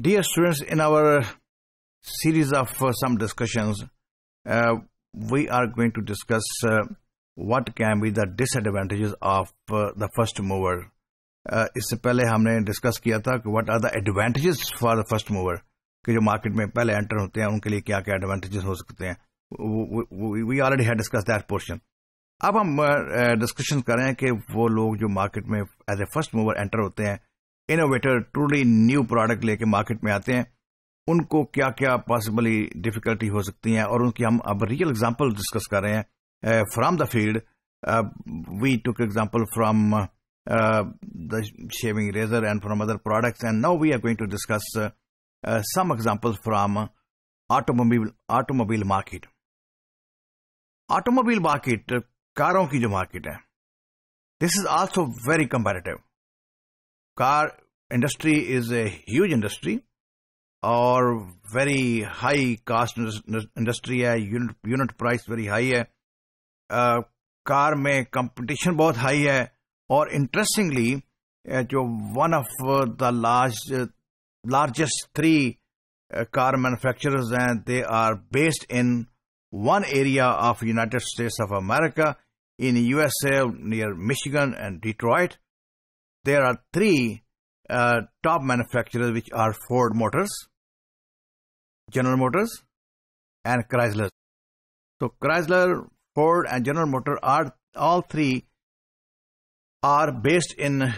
Dear students, in our series of uh, some discussions, uh, we are going to discuss uh, what can be the disadvantages of the first mover. Uh, we have discussed what are the advantages for the first mover. What are the advantages for the first mover? We already had discussed that portion. Now we are discussing that people who enter the market as a first mover, innovator truly new product लेके market में आते हैं उनको क्या क्या possibly difficulty हो सकती है और उनकी हम अब रियल एग्जाम्पल डिस्कस कर रहे हैं from the field we took example from the shaving razor and from other product and now we are going to discuss some example from automobile automobile market automobile market कारों की जो market है this is also very comparative car industry is a huge industry or very high cost industry unit, unit price very high car mein competition bahut high Or interestingly jo one of the last largest three car manufacturers hain they are based in one area of united states of america in usa near michigan and detroit there are three uh, top manufacturers which are Ford Motors, General Motors, and Chrysler. So Chrysler, Ford, and General Motors are all three are based in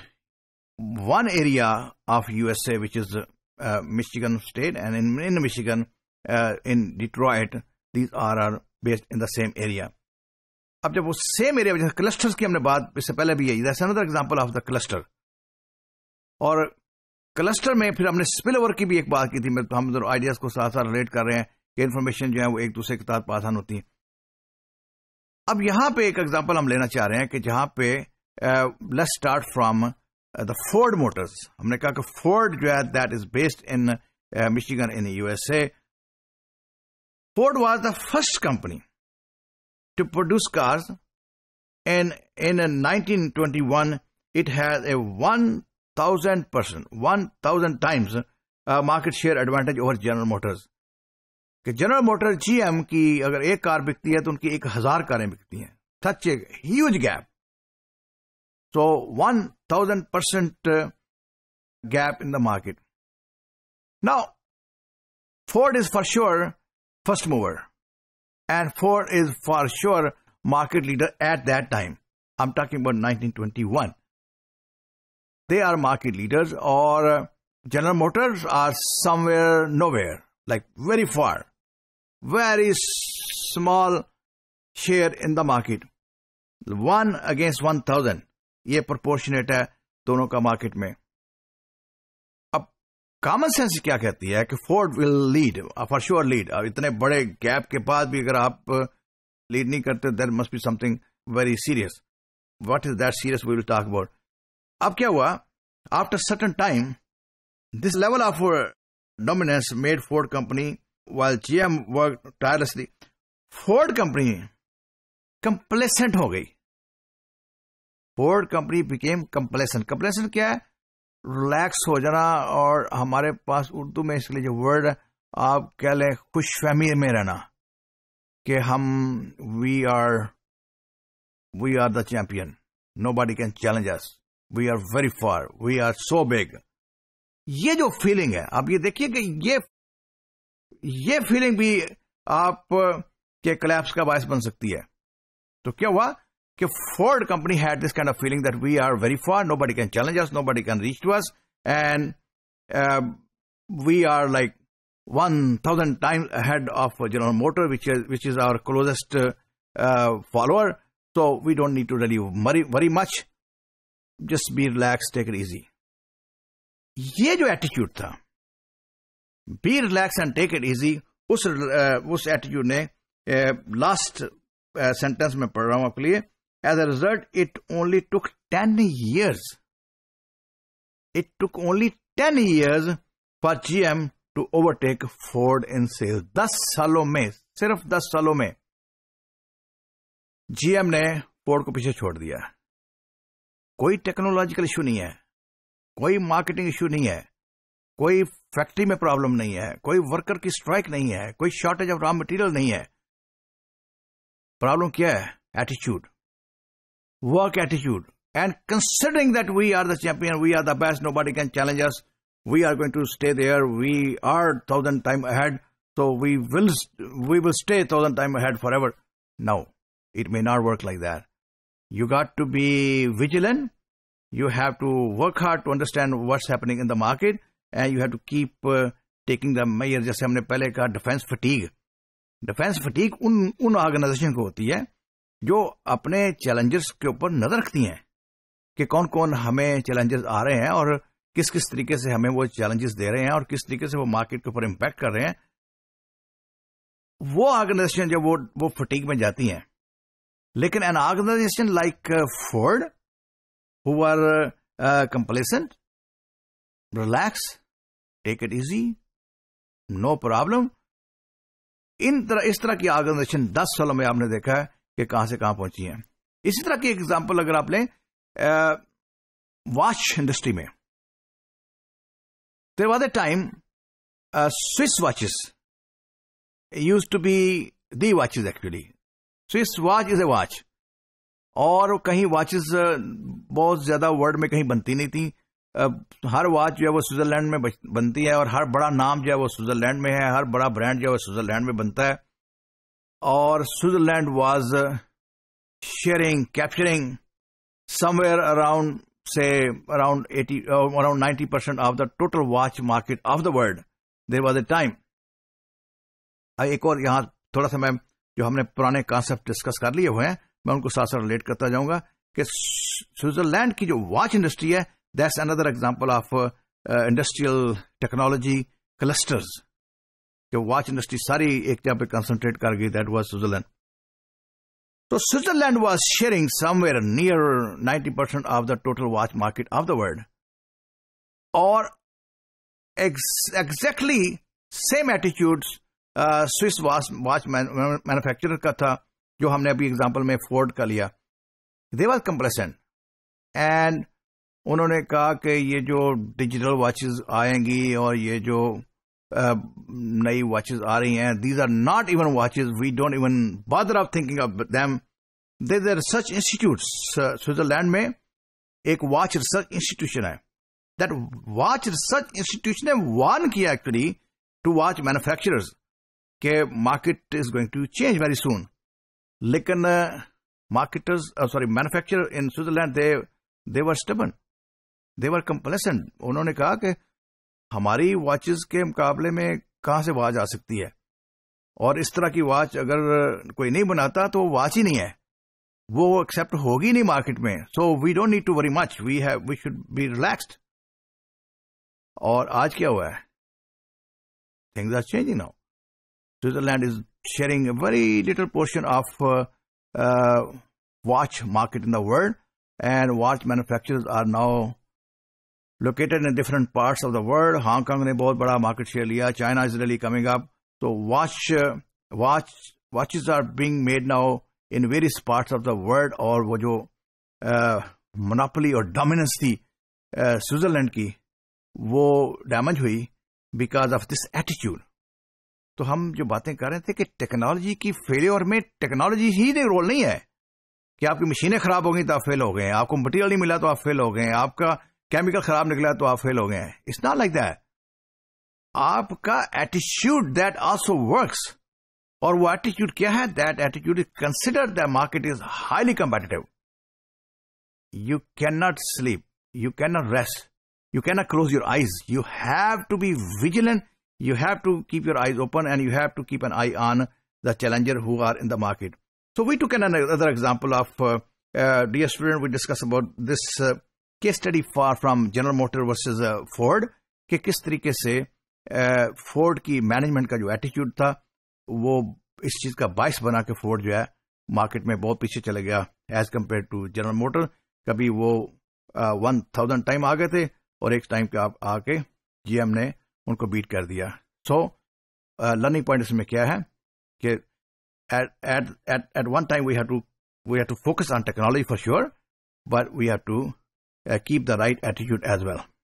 one area of USA, which is uh, Michigan State, and in, in Michigan, uh, in Detroit, these are, are based in the same area. अब जब वो same area, में जैसे clusters की हमने बात इससे पहले भी है that's another example of the cluster. और क्लस्टर में फिर हमने स्पिल ओवर की भी एक बात की थी तो हम दोनों आइडियाज को साथ साथ रिलेट कर रहे हैं कि इन्फॉर्मेशन जो है वो एक दूसरे के साथ पास होती है अब यहां पे एक एग्जांपल हम लेना चाह रहे हैं कि जहां पे let's start from the Ford Motors हमने कहा कि फोर्ड जो है that is based in Michigan in USA Ford was the first company to produce cars nineteen twenty one it has a one thousand percent, one thousand times uh, market share advantage over General Motors. कि General Motors GM की अगर एक car बिकती है तो उनकी एक हजार कारें बिकती हैं Such a huge gap. So one thousand percent uh, gap in the market. Now Ford is for sure first mover, and Ford is for sure market leader at that time. I'm talking about 1921. They are market leaders or General Motors are somewhere nowhere, like very far, very small share in the market. One against 1000 ye proportionate hai dono ka market mein अब common sense क्या कहती है कि Ford will lead, for sure lead. अब इतने बड़े gap के बाद भी अगर आप lead नहीं करते, there must be something very serious. What is that serious? We will talk about. अब क्या हुआ after certain time this level of dominance made Ford company G M work tirelessly Ford company complacent हो गई Ford company became complacent complacent क्या है relax हो जाना और हमारे पास उर्दू में इसके लिए जो वर्ड आप कह लें खुश फहमी में रहना कि हम we are we are the champion nobody can challenge us we are very far we are so big ये जो फीलिंग है आप ये देखिए कि ये ये फीलिंग भी आप के क्लैप्स का बायस बन सकती है तो क्या हुआ कि Ford company had this kind of feeling that we are very far nobody can challenge us nobody can reach to us and we are like 1000 times ahead of general motor which is which is our closest uh, uh, follower so we don't need to really worry, worry much just be relax take it ये जो attitude था be relax and take it easy उस उस attitude ने last sentence में पढ़ रहा हूं आपके लिए as a result it only took ten years it took only ten years for GM to overtake Ford in sales दस सालों में सिर्फ दस सालों में जीएम ने फोर्ड को पीछे छोड़ दिया है कोई टेक्नोलॉजिकल इश्यू नहीं है कोई मार्केटिंग इश्यू नहीं है कोई फैक्ट्री में प्रॉब्लम नहीं है कोई वर्कर की स्ट्राइक नहीं है कोई शॉर्टेज ऑफ रॉ मटेरियल नहीं है प्रॉब्लम क्या है attitude work attitude and considering that we are the champion we are the best nobody can challenge us we are going to stay there we are thousand time ahead so we will we will stay thousand time ahead forever now it may not work like that You got to be vigilant. You have to work hard to understand what's happening in the market, and you have to keep uh, taking the measure. जैसे हमने पहले कहा defence fatigue defence fatigue उन उन organisation को होती है जो अपने चैलेंजेस के ऊपर नजर रखती हैं कि कौन कौन हमें चैलेंजेस आ रहे हैं और किस किस तरीके से हमें वो चैलेंजेस दे रहे हैं और किस तरीके से वो मार्केट के ऊपर इम्पैक्ट कर रहे हैं वो ऑर्गेनाइजेशन जब वो वो फटीक में जाती हैं लेकिन an organization like Ford who are complacent relax take it easy no problem इन तरह इस तरह की ऑर्गेनाइजेशन दस सालों में आपने देखा है कि कहां से कहां पहुंची है इसी तरह की एग्जाम्पल अगर आप लें वॉच uh, इंडस्ट्री में there was a time Swiss watches used to be the watches actually Swiss watch is a watch और कहीं वॉचेस बहुत ज्यादा वर्ल्ड में कहीं बनती नहीं थी हर वॉच जो है वो स्विट्जरलैंड में बनती है और हर बड़ा नाम जो है वो स्विट्जरलैंड में है हर बड़ा ब्रांड जो है वो स्विट्जरलैंड में बनता है और Switzerland was sharing capturing somewhere around से around eighty around ninety percent of the total watch market of the world there was a time एक और यहां थोड़ा सा मैं जो हमने पुराने कॉन्सेप्ट डिस्कस कर लिए हुए हैं मैं उनको साथ साथ रिलेट करता जाऊंगा कि स्विट्जरलैंड की जो वॉच इंडस्ट्री है that's another example of industrial technology clusters जो वॉच इंडस्ट्री सारी एक जगह पर कंसंट्रेट कर गई दैट वॉज स्विट्जरलैंड तो Switzerland was sharing somewhere near ninety percent of the total watch market of the world और exactly same attitudes Swiss watch manufacture का था जो हमने अभी एग्जाम्पल में फोर्ड का लिया दे वॉज एंड उन्होंने कहा कि ये जो डिजिटल वॉचेस आएंगी और ये जो नई वॉचेस आ रही हैं these are not even watches we don't even bother of thinking of them they there research institute Switzerland में एक वॉच रिसर्च इंस्टीट्यूशन है दैट वॉच रिसर्च इंस्टीट्यूशन ने वार्न किया एक्चुअली टू वॉच मैन्युफैक्चरर्स कि market is going to change very soon लेकिन marketers sorry manufacture in Switzerland they they were stubborn they were complacent उन्होंने कहा कि हमारी वॉचेस के मुकाबले में कहां से वाच आ सकती है और इस तरह की वॉच अगर कोई नहीं बनाता तो वॉच ही नहीं है वो एक्सेप्ट होगी नहीं मार्केट में so we don't need to worry much we have we should be relaxed और आज क्या हुआ है things are changing now Switzerland is sharing a very little portion of uh, uh, watch market in the world and watch manufacturers are now located in different parts of the world. Hong Kong both बहुत बड़ा market share लिया. China is really coming up. So watch uh, watch watches are being made now in various parts of the world Or वो monopoly or dominance dominance थी Switzerland की वो damage हुई because of this तो हम जो बातें कर रहे थे कि टेक्नोलॉजी की फेलियर में टेक्नोलॉजी ही नहीं रोल नहीं है कि आपकी मशीनें खराब हो गई तो आप फेल हो गए आपको मटेरियल नहीं मिला तो आप फेल हो गए आपका केमिकल खराब निकला तो आप फेल हो गए इट्स नॉट लाइक दैट आपका एटीट्यूड दैट ऑल्सो वर्क और वो एटीट्यूड क्या है that attitude is consider the market is highly competitive you can not sleep you can not rest you can not close your eyes you have to be vigilant you have to keep your eyes open and you have to keep an eye on the challenger who are in the market. So we took another example of, uh, uh, dear student, we discussed about this uh, case study far from General Motor versus uh, Ford कि किस तरीके से Ford uh, की management का जो attitude था वो इस चीज का बाइस बना के फोर्ड जो है मार्केट में बहुत पीछे चला गया as compare to General Motor कभी वो वन थाउजेंड टाइम आ गए थे और एक टाइम के आप आके जीएम ने उनको बीट कर दिया सो लर्निंग पॉइंट इसमें क्या है कि at one time we have to we have to focus on technology for sure but we have to keep the right attitude as well